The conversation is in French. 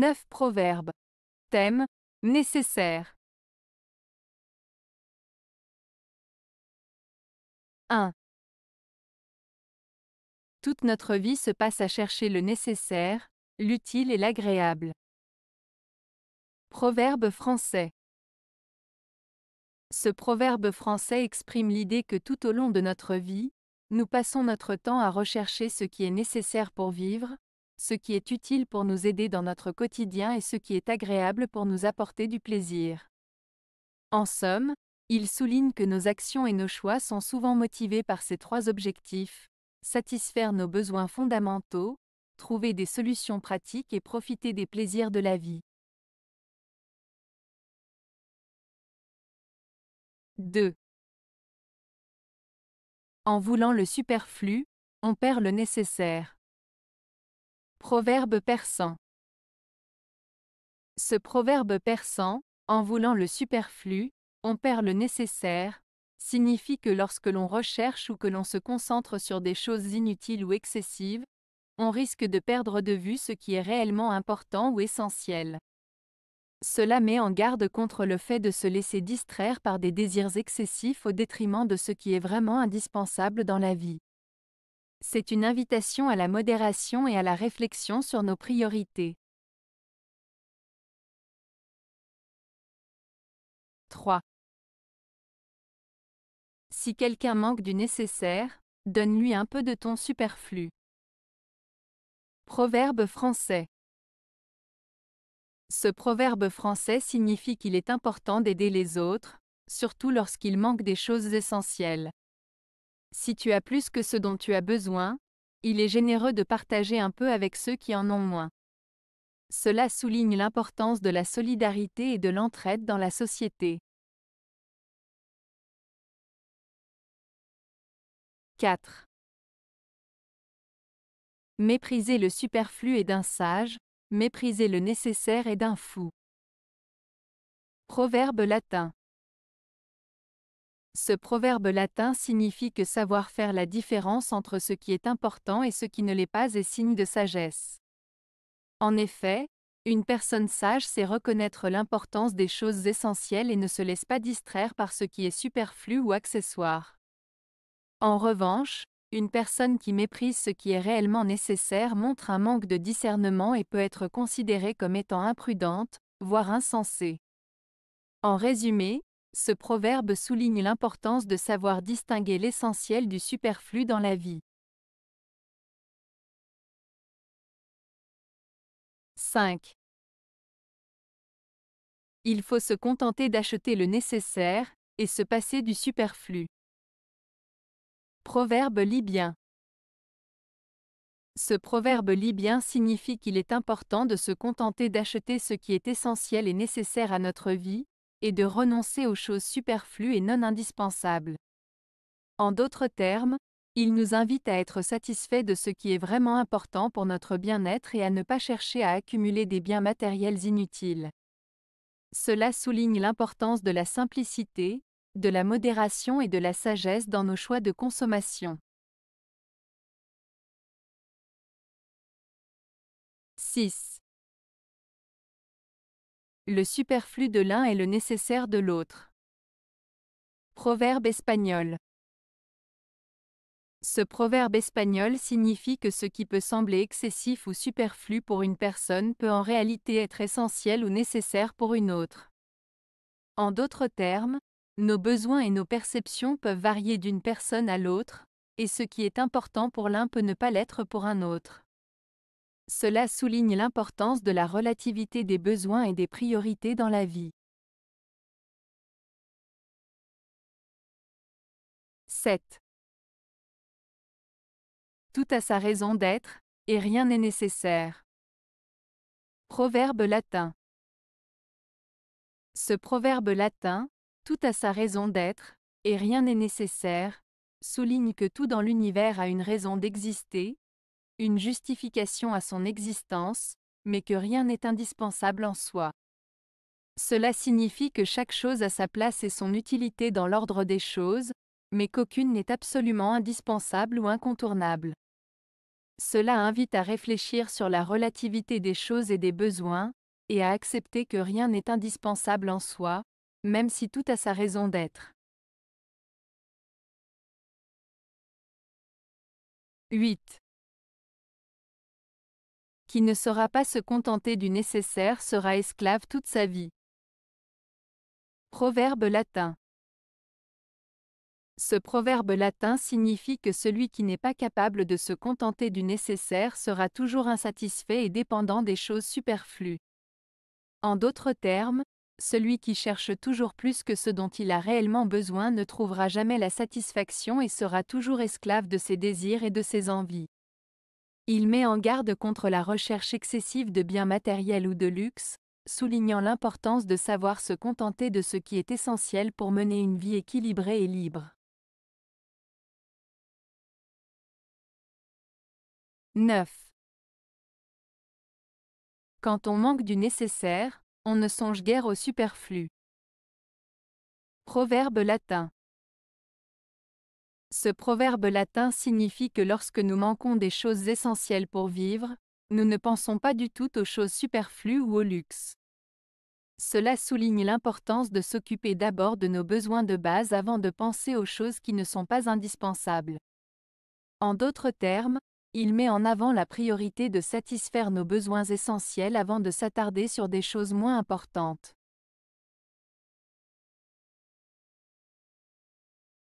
9 proverbes. Thème nécessaire. 1. Toute notre vie se passe à chercher le nécessaire, l'utile et l'agréable. Proverbe français. Ce proverbe français exprime l'idée que tout au long de notre vie, nous passons notre temps à rechercher ce qui est nécessaire pour vivre, ce qui est utile pour nous aider dans notre quotidien et ce qui est agréable pour nous apporter du plaisir. En somme, il souligne que nos actions et nos choix sont souvent motivés par ces trois objectifs, satisfaire nos besoins fondamentaux, trouver des solutions pratiques et profiter des plaisirs de la vie. 2. En voulant le superflu, on perd le nécessaire. Proverbe persan. Ce proverbe persan, en voulant le superflu, on perd le nécessaire, signifie que lorsque l'on recherche ou que l'on se concentre sur des choses inutiles ou excessives, on risque de perdre de vue ce qui est réellement important ou essentiel. Cela met en garde contre le fait de se laisser distraire par des désirs excessifs au détriment de ce qui est vraiment indispensable dans la vie. C'est une invitation à la modération et à la réflexion sur nos priorités. 3. Si quelqu'un manque du nécessaire, donne-lui un peu de ton superflu. Proverbe français. Ce proverbe français signifie qu'il est important d'aider les autres, surtout lorsqu'il manque des choses essentielles. Si tu as plus que ce dont tu as besoin, il est généreux de partager un peu avec ceux qui en ont moins. Cela souligne l'importance de la solidarité et de l'entraide dans la société. 4. Mépriser le superflu est d'un sage, mépriser le nécessaire est d'un fou. Proverbe latin. Ce proverbe latin signifie que savoir faire la différence entre ce qui est important et ce qui ne l'est pas est signe de sagesse. En effet, une personne sage sait reconnaître l'importance des choses essentielles et ne se laisse pas distraire par ce qui est superflu ou accessoire. En revanche, une personne qui méprise ce qui est réellement nécessaire montre un manque de discernement et peut être considérée comme étant imprudente, voire insensée. En résumé, ce proverbe souligne l'importance de savoir distinguer l'essentiel du superflu dans la vie. 5. Il faut se contenter d'acheter le nécessaire, et se passer du superflu. Proverbe libyen. Ce proverbe libyen signifie qu'il est important de se contenter d'acheter ce qui est essentiel et nécessaire à notre vie, et de renoncer aux choses superflues et non indispensables. En d'autres termes, il nous invite à être satisfaits de ce qui est vraiment important pour notre bien-être et à ne pas chercher à accumuler des biens matériels inutiles. Cela souligne l'importance de la simplicité, de la modération et de la sagesse dans nos choix de consommation. 6. Le superflu de l'un est le nécessaire de l'autre. Proverbe espagnol. Ce proverbe espagnol signifie que ce qui peut sembler excessif ou superflu pour une personne peut en réalité être essentiel ou nécessaire pour une autre. En d'autres termes, nos besoins et nos perceptions peuvent varier d'une personne à l'autre, et ce qui est important pour l'un peut ne pas l'être pour un autre. Cela souligne l'importance de la relativité des besoins et des priorités dans la vie. 7. Tout a sa raison d'être, et rien n'est nécessaire. Proverbe latin. Ce proverbe latin, tout a sa raison d'être, et rien n'est nécessaire, souligne que tout dans l'univers a une raison d'exister, une justification à son existence, mais que rien n'est indispensable en soi. Cela signifie que chaque chose a sa place et son utilité dans l'ordre des choses, mais qu'aucune n'est absolument indispensable ou incontournable. Cela invite à réfléchir sur la relativité des choses et des besoins, et à accepter que rien n'est indispensable en soi, même si tout a sa raison d'être. 8 qui ne saura pas se contenter du nécessaire sera esclave toute sa vie. Proverbe latin. Ce proverbe latin signifie que celui qui n'est pas capable de se contenter du nécessaire sera toujours insatisfait et dépendant des choses superflues. En d'autres termes, celui qui cherche toujours plus que ce dont il a réellement besoin ne trouvera jamais la satisfaction et sera toujours esclave de ses désirs et de ses envies. Il met en garde contre la recherche excessive de biens matériels ou de luxe, soulignant l'importance de savoir se contenter de ce qui est essentiel pour mener une vie équilibrée et libre. 9. Quand on manque du nécessaire, on ne songe guère au superflu. Proverbe latin. Ce proverbe latin signifie que lorsque nous manquons des choses essentielles pour vivre, nous ne pensons pas du tout aux choses superflues ou au luxe. Cela souligne l'importance de s'occuper d'abord de nos besoins de base avant de penser aux choses qui ne sont pas indispensables. En d'autres termes, il met en avant la priorité de satisfaire nos besoins essentiels avant de s'attarder sur des choses moins importantes.